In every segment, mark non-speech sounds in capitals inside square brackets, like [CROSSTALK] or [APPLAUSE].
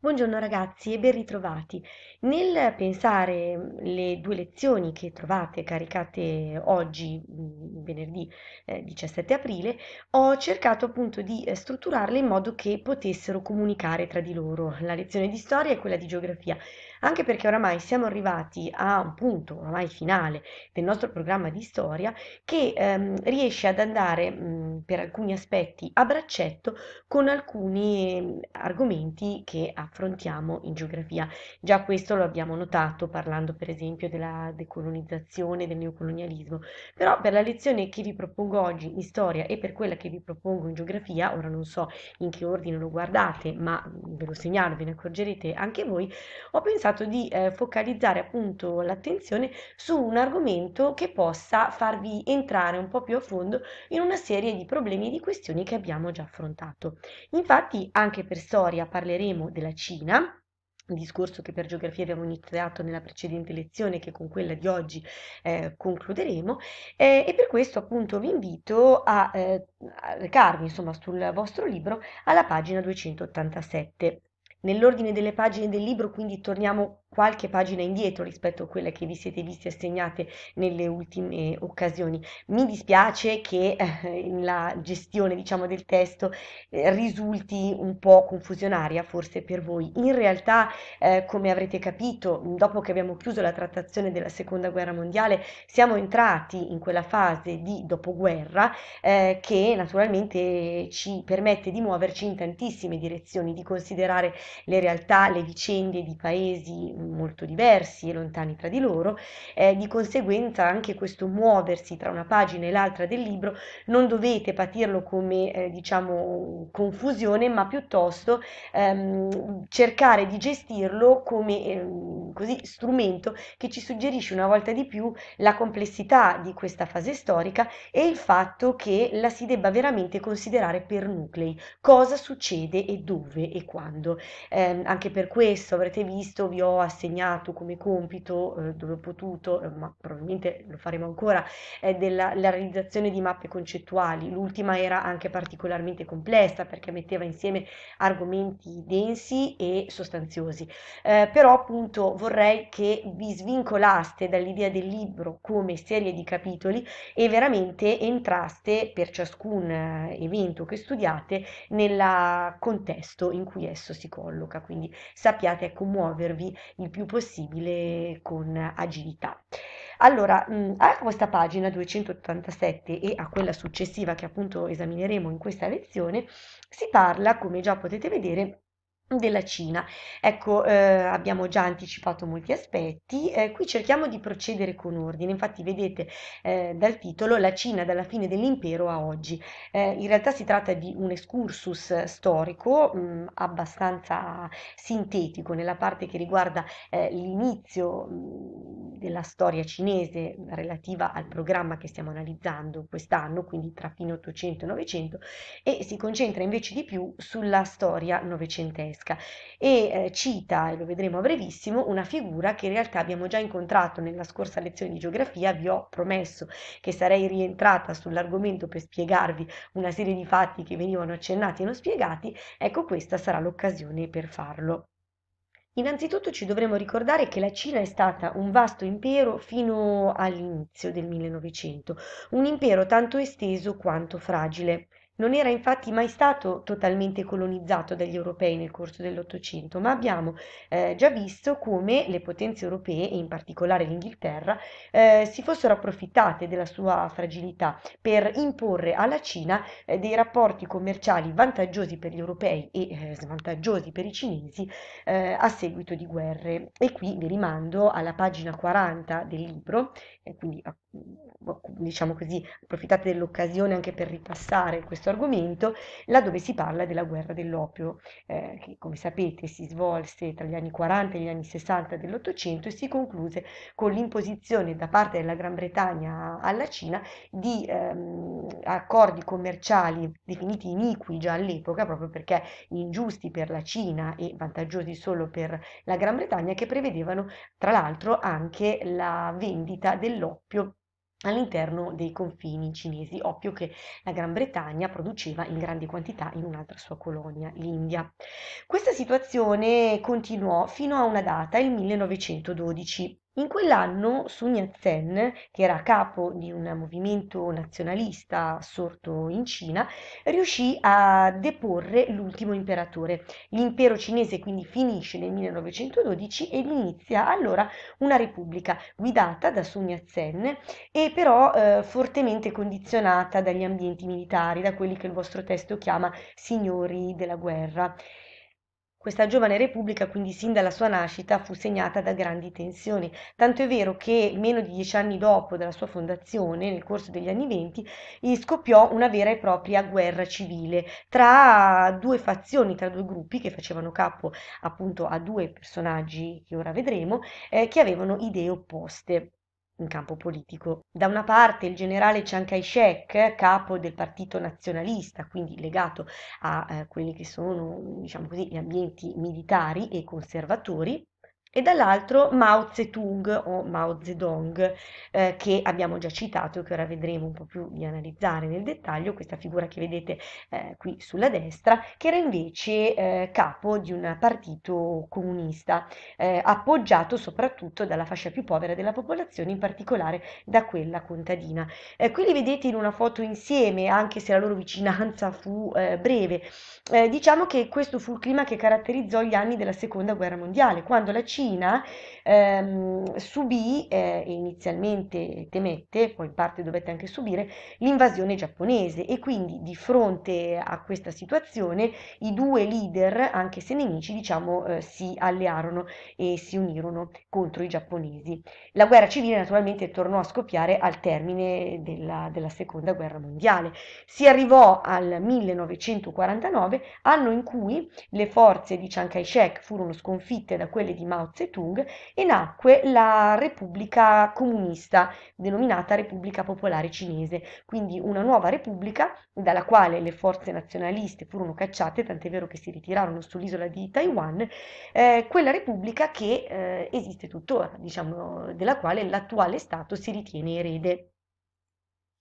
Buongiorno ragazzi e ben ritrovati. Nel pensare mm, le due lezioni che trovate caricate oggi, mm, venerdì 17 eh, aprile, ho cercato appunto di eh, strutturarle in modo che potessero comunicare tra di loro la lezione di storia e quella di geografia, anche perché oramai siamo arrivati a un punto oramai finale del nostro programma di storia che ehm, riesce ad andare mh, mm, per alcuni aspetti a braccetto con alcuni argomenti che ha affrontiamo in geografia. Già questo lo abbiamo notato parlando per esempio della decolonizzazione, del neocolonialismo, però per la lezione che vi propongo oggi in storia e per quella che vi propongo in geografia, ora non so in che ordine lo guardate, ma mm, ve lo segnalo, ve ne accorgerete anche voi, ho pensato di eh, focalizzare appunto l'attenzione su un argomento che possa farvi entrare un po' più a fondo in una serie di problemi e di questioni che abbiamo già affrontato. Infatti anche per storia parleremo della vicina, discorso che per geografia abbiamo iniziato nella precedente lezione che con quella di oggi eh, concluderemo eh, e per questo appunto vi invito a, eh, a recarvi insomma sul vostro libro alla pagina 287. Nell'ordine delle pagine del libro quindi torniamo qualche pagina indietro rispetto a quelle che vi siete visti assegnate nelle ultime occasioni. Mi dispiace che eh, la gestione, diciamo, del testo eh, risulti un po' confusionaria forse per voi. In realtà, eh, come avrete capito, dopo che abbiamo chiuso la trattazione della Seconda Guerra Mondiale, siamo entrati in quella fase di dopoguerra eh, che naturalmente ci permette di muoverci in tantissime direzioni, di considerare le realtà, le vicende di paesi molto diversi e lontani tra di loro, eh, di conseguenza anche questo muoversi tra una pagina e l'altra del libro non dovete patirlo come eh, diciamo confusione, ma piuttosto ehm, cercare di gestirlo come ehm, così, strumento che ci suggerisce una volta di più la complessità di questa fase storica e il fatto che la si debba veramente considerare per nuclei, cosa succede e dove e quando. Eh, anche per questo avrete visto, vi ho assegnato come compito, eh, dove ho potuto, eh, ma probabilmente lo faremo ancora, è della realizzazione di mappe concettuali. L'ultima era anche particolarmente complessa perché metteva insieme argomenti densi e sostanziosi. Eh, però appunto vorrei che vi svincolaste dall'idea del libro come serie di capitoli e veramente entraste per ciascun eh, evento che studiate nel contesto in cui esso si colloca, quindi sappiate ecco muovervi il più possibile con agilità. Allora, mm, a questa pagina 287 e a quella successiva che appunto esamineremo in questa lezione, si parla, come già potete vedere, della Cina. Ecco, eh, abbiamo già anticipato molti aspetti, eh, qui cerchiamo di procedere con ordine, infatti vedete eh, dal titolo La Cina dalla fine dell'impero a oggi. Eh, in realtà si tratta di un excursus storico mh, mm, abbastanza sintetico nella parte che riguarda eh, l'inizio mm, della storia cinese relativa al programma che stiamo analizzando quest'anno, quindi tra fine 800 e 900, e si concentra invece di più sulla storia novecentesca e eh, cita, e lo vedremo a brevissimo, una figura che in realtà abbiamo già incontrato nella scorsa lezione di geografia, vi ho promesso che sarei rientrata sull'argomento per spiegarvi una serie di fatti che venivano accennati e non spiegati, ecco questa sarà l'occasione per farlo. Innanzitutto ci dovremmo ricordare che la Cina è stata un vasto impero fino all'inizio del 1900, un impero tanto esteso quanto fragile. Non era infatti mai stato totalmente colonizzato dagli europei nel corso dell'Ottocento, ma abbiamo eh, già visto come le potenze europee, e in particolare l'Inghilterra, eh, si fossero approfittate della sua fragilità per imporre alla Cina eh, dei rapporti commerciali vantaggiosi per gli europei e eh, svantaggiosi per i cinesi eh, a seguito di guerre. E qui vi rimando alla pagina 40 del libro, quindi diciamo così, approfittate dell'occasione anche per ripassare questo questo argomento, laddove si parla della guerra dell'oppio, eh, che come sapete si svolse tra gli anni 40 e gli anni 60 dell'Ottocento e si concluse con l'imposizione da parte della Gran Bretagna alla Cina di ehm, accordi commerciali definiti iniqui già all'epoca, proprio perché ingiusti per la Cina e vantaggiosi solo per la Gran Bretagna, che prevedevano tra l'altro anche la vendita dell'oppio all'interno dei confini cinesi, ovvio che la Gran Bretagna produceva in grandi quantità in un'altra sua colonia, l'India. Questa situazione continuò fino a una data, il 1912, in quell'anno Sun Yat-sen, che era capo di un movimento nazionalista sorto in Cina, riuscì a deporre l'ultimo imperatore. L'impero cinese quindi finisce nel 1912 ed inizia allora una repubblica guidata da Sun Yat-sen e però eh, fortemente condizionata dagli ambienti militari, da quelli che il vostro testo chiama signori della guerra. Questa giovane repubblica, quindi sin dalla sua nascita, fu segnata da grandi tensioni, tanto è vero che meno di dieci anni dopo della sua fondazione, nel corso degli anni venti, scoppiò una vera e propria guerra civile tra due fazioni, tra due gruppi che facevano capo appunto a due personaggi che ora vedremo, eh, che avevano idee opposte in campo politico. Da una parte il generale Chiang Kai-shek, capo del partito nazionalista, quindi legato a eh, quelli che sono diciamo così, gli ambienti militari e conservatori, e dall'altro Mao Zedong o Mao Zedong eh, che abbiamo già citato e che ora vedremo un po' più di analizzare nel dettaglio, questa figura che vedete eh, qui sulla destra, che era invece eh, capo di un partito comunista eh, appoggiato soprattutto dalla fascia più povera della popolazione, in particolare da quella contadina. Eh, qui li vedete in una foto insieme, anche se la loro vicinanza fu eh, breve. diciamo che questo fu il clima che caratterizzò gli anni della Seconda Guerra Mondiale, quando la Cina Cina ehm, subì, eh, inizialmente temette, poi in parte dovette anche subire, l'invasione giapponese e quindi di fronte a questa situazione i due leader, anche se nemici, diciamo, eh, si allearono e si unirono contro i giapponesi. La guerra civile naturalmente tornò a scoppiare al termine della, della seconda guerra mondiale. Si arrivò al 1949, anno in cui le forze di Chiang Kai-shek furono sconfitte da quelle di Mao Mao Zedong e nacque la Repubblica Comunista, denominata Repubblica Popolare Cinese, quindi una nuova repubblica dalla quale le forze nazionaliste furono cacciate, tant'è vero che si ritirarono sull'isola di Taiwan, eh, quella repubblica che eh, esiste tuttora, diciamo, della quale l'attuale Stato si ritiene erede.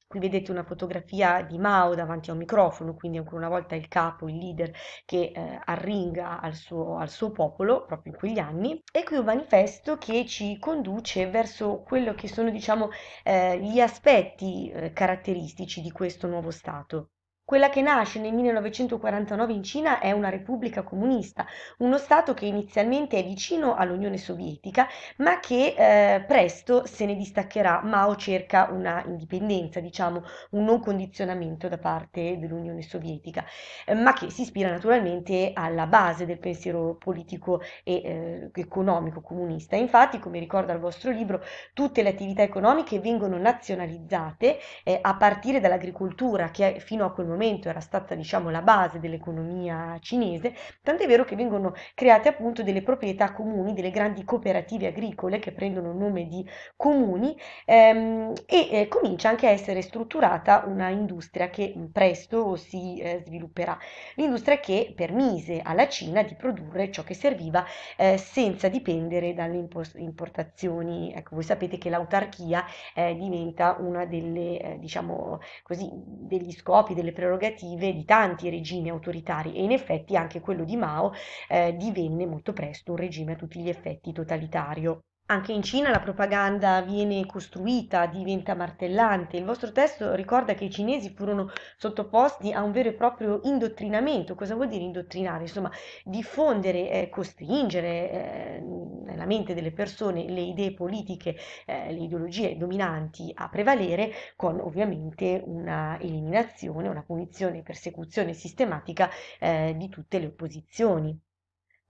Qui vedete una fotografia di Mao davanti a un microfono, quindi ancora una volta il capo, il leader che eh, arringa al suo, al suo, popolo proprio in quegli anni. E qui un manifesto che ci conduce verso quello che sono diciamo eh, gli aspetti eh, caratteristici di questo nuovo Stato. Quella che nasce nel 1949 in Cina è una repubblica comunista, uno Stato che inizialmente è vicino all'Unione Sovietica, ma che eh, presto se ne distaccherà. Mao cerca una indipendenza, diciamo, un non condizionamento da parte dell'Unione Sovietica, eh, ma che si ispira naturalmente alla base del pensiero politico e eh, economico comunista. Infatti, come ricorda il vostro libro, tutte le attività economiche vengono nazionalizzate eh, a partire dall'agricoltura che fino a quel momento momento era stata diciamo la base dell'economia cinese, tant'è vero che vengono create appunto delle proprietà comuni, delle grandi cooperative agricole che prendono il nome di comuni ehm, e eh, comincia anche a essere strutturata una industria che presto si eh, svilupperà, l'industria che permise alla Cina di produrre ciò che serviva eh, senza dipendere dalle importazioni. Ecco, voi sapete che l'autarchia eh, diventa una delle eh, diciamo così degli scopi, delle prerogative prerogative di tanti regimi autoritari e in effetti anche quello di Mao eh, divenne molto presto un regime a tutti gli effetti totalitario. Anche in Cina la propaganda viene costruita, diventa martellante. Il vostro testo ricorda che i cinesi furono sottoposti a un vero e proprio indottrinamento. Cosa vuol dire indottrinare? Insomma, diffondere, eh, costringere eh, nella mente delle persone le idee politiche, eh, le ideologie dominanti a prevalere, con ovviamente una eliminazione, una punizione, persecuzione sistematica eh, di tutte le opposizioni.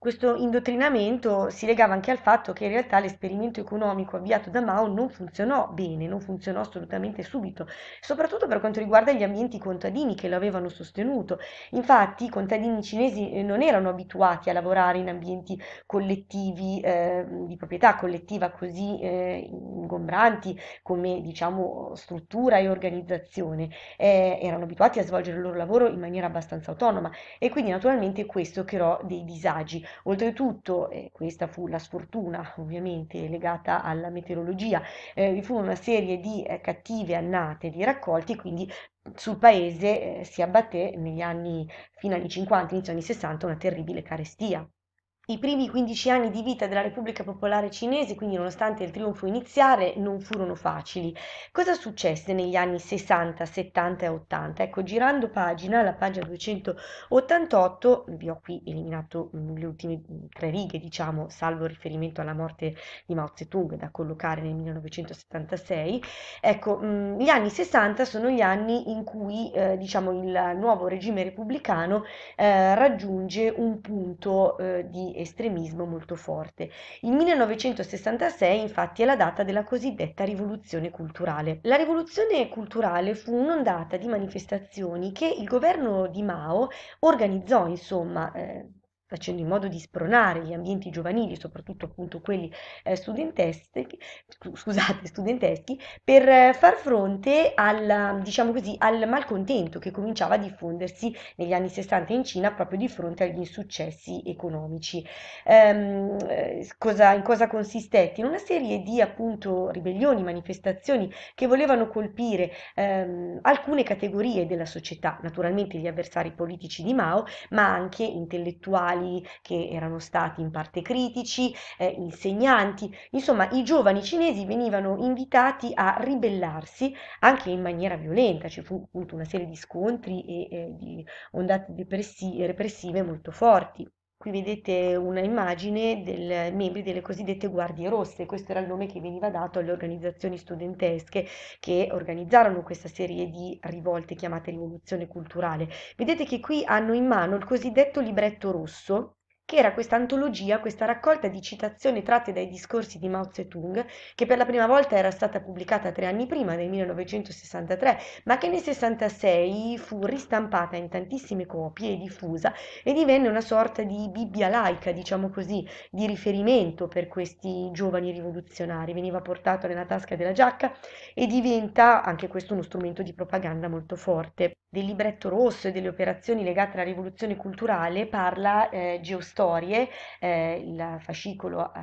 Questo indottrinamento si legava anche al fatto che in realtà l'esperimento economico avviato da Mao non funzionò bene, non funzionò assolutamente subito, soprattutto per quanto riguarda gli ambienti contadini che lo avevano sostenuto. Infatti i contadini cinesi eh, non erano abituati a lavorare in ambienti collettivi, eh, di proprietà collettiva così eh, ingombranti come diciamo struttura e organizzazione, eh, erano abituati a svolgere il loro lavoro in maniera abbastanza autonoma e quindi naturalmente questo creò dei disagi. Oltretutto, e questa fu la sfortuna [LAUGHS] ovviamente legata alla meteorologia, eh, vi fu una serie di eh, cattive annate di raccolti, quindi sul paese eh, si abbatté negli anni fino agli anni 50, inizio anni 60 una terribile carestia. I primi 15 anni di vita della Repubblica Popolare Cinese, quindi nonostante il trionfo iniziale, non furono facili. Cosa successe negli anni 60, 70 e 80? Ecco, girando pagina, la pagina 288, vi ho qui eliminato mm, le ultime mm, tre righe, diciamo, salvo riferimento alla morte di Mao Zedong da collocare nel 1976, ecco, mm, gli anni 60 sono gli anni in cui, eh, diciamo, il nuovo regime repubblicano eh, raggiunge un punto eh, di estremismo molto forte. Il 1966 infatti è la data della cosiddetta rivoluzione culturale. La rivoluzione culturale fu un'ondata di manifestazioni che il governo di Mao organizzò, insomma, eh, facendo in modo di spronare gli ambienti giovanili, soprattutto appunto quelli eh, studenteschi, scusate, [LAUGHS] studenteschi, per far fronte al, diciamo così, al malcontento che cominciava a diffondersi negli anni 60 in Cina proprio di fronte agli insuccessi economici. Ehm, eh, cosa, in cosa consistette? In una serie di appunto ribellioni, manifestazioni che volevano colpire ehm, alcune categorie della società, naturalmente gli avversari politici di Mao, ma anche intellettuali, sociali che erano stati in parte critici, eh, insegnanti, insomma i giovani cinesi venivano invitati a ribellarsi anche in maniera violenta, ci fu appunto una serie di scontri e eh, di ondate repressive molto forti. Qui vedete una immagine dei membri delle cosiddette Guardie Rosse, questo era il nome che veniva dato alle organizzazioni studentesche che organizzarono questa serie di rivolte chiamate rivoluzione culturale. Vedete che qui hanno in mano il cosiddetto libretto rosso, che era questa antologia, questa raccolta di citazioni tratte dai discorsi di Mao Zedong, che per la prima volta era stata pubblicata tre anni prima, nel 1963, ma che nel 66 fu ristampata in tantissime copie e diffusa e divenne una sorta di Bibbia laica, diciamo così, di riferimento per questi giovani rivoluzionari. Veniva portato nella tasca della giacca e diventa anche questo uno strumento di propaganda molto forte. Del libretto rosso e delle operazioni legate alla rivoluzione culturale parla eh, Geost- storie, eh, il fascicolo eh,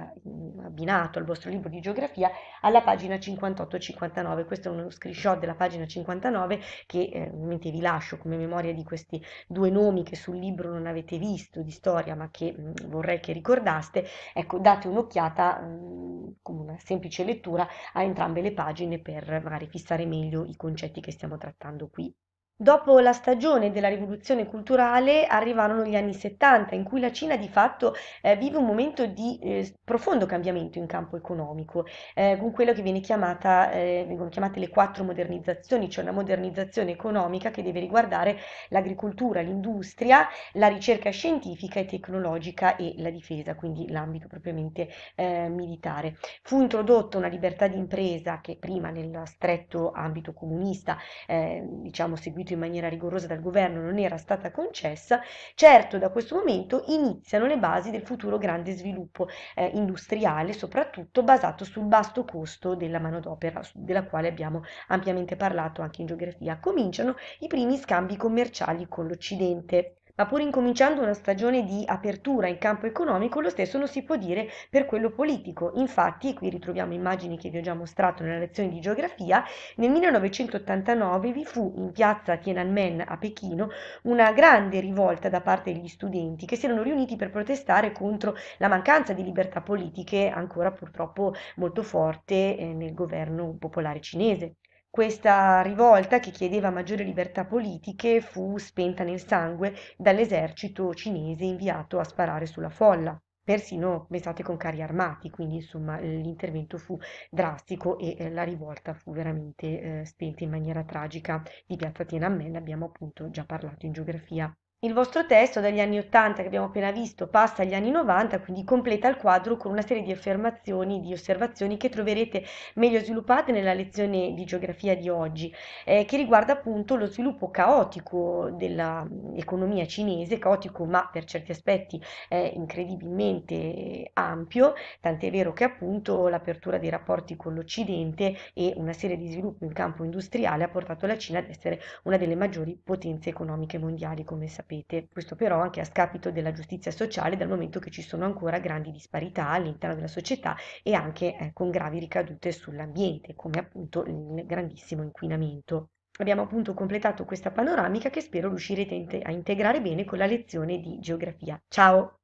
abbinato al vostro libro di geografia, alla pagina 58-59. Questo è uno screenshot della pagina 59 che eh, ovviamente vi lascio come memoria di questi due nomi che sul libro non avete visto di storia, ma che mh, mm, vorrei che ricordaste. Ecco, date un'occhiata mh, mm, con una semplice lettura a entrambe le pagine per magari fissare meglio i concetti che stiamo trattando qui. Dopo la stagione della rivoluzione culturale arrivarono gli anni 70 in cui la Cina di fatto eh, vive un momento di eh, profondo cambiamento in campo economico, eh, con quello che viene chiamata, eh, vengono chiamate le quattro modernizzazioni, cioè una modernizzazione economica che deve riguardare l'agricoltura, l'industria, la ricerca scientifica e tecnologica e la difesa, quindi l'ambito propriamente eh, militare. Fu introdotta una libertà di impresa che prima nel stretto ambito comunista, eh, diciamo seguito seguito in maniera rigorosa dal governo non era stata concessa, certo da questo momento iniziano le basi del futuro grande sviluppo eh, industriale, soprattutto basato sul basso costo della manodopera, della quale abbiamo ampiamente parlato anche in geografia. Cominciano i primi scambi commerciali con l'Occidente. Ma pur incominciando una stagione di apertura in campo economico, lo stesso non si può dire per quello politico. Infatti, e qui ritroviamo immagini che vi ho già mostrato nella lezione di geografia, nel 1989 vi fu in piazza Tiananmen a Pechino una grande rivolta da parte degli studenti che si erano riuniti per protestare contro la mancanza di libertà politiche ancora purtroppo molto forte eh, nel governo popolare cinese. Questa rivolta, che chiedeva maggiori libertà politiche, fu spenta nel sangue dall'esercito cinese inviato a sparare sulla folla, persino, pensate, con carri armati, quindi insomma l'intervento fu drastico e eh, la rivolta fu veramente eh, spenta in maniera tragica. Di piazza Tiananmen abbiamo appunto già parlato in geografia. Il vostro testo dagli anni 80 che abbiamo appena visto passa agli anni 90, quindi completa il quadro con una serie di affermazioni, di osservazioni che troverete meglio sviluppate nella lezione di geografia di oggi, eh, che riguarda appunto lo sviluppo caotico dell'economia cinese, caotico ma per certi aspetti eh, incredibilmente ampio, tant'è vero che appunto l'apertura dei rapporti con l'Occidente e una serie di sviluppi in campo industriale ha portato la Cina ad essere una delle maggiori potenze economiche mondiali, come sapete ripete, questo però anche a scapito della giustizia sociale dal momento che ci sono ancora grandi disparità all'interno della società e anche eh, con gravi ricadute sull'ambiente, come appunto il grandissimo inquinamento. Abbiamo appunto completato questa panoramica che spero riuscirete a integrare bene con la lezione di geografia. Ciao!